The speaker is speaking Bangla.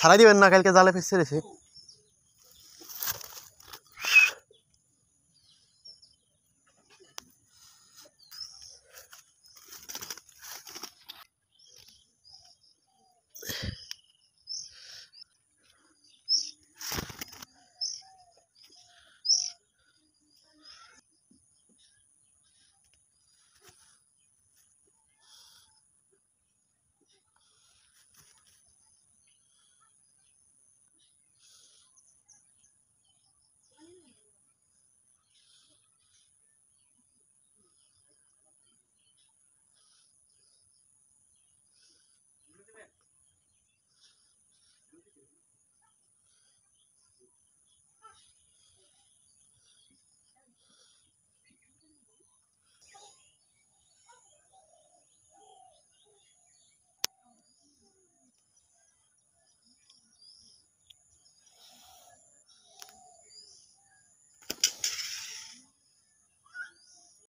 সারা দিবেন না কালকে জালে ফিরছে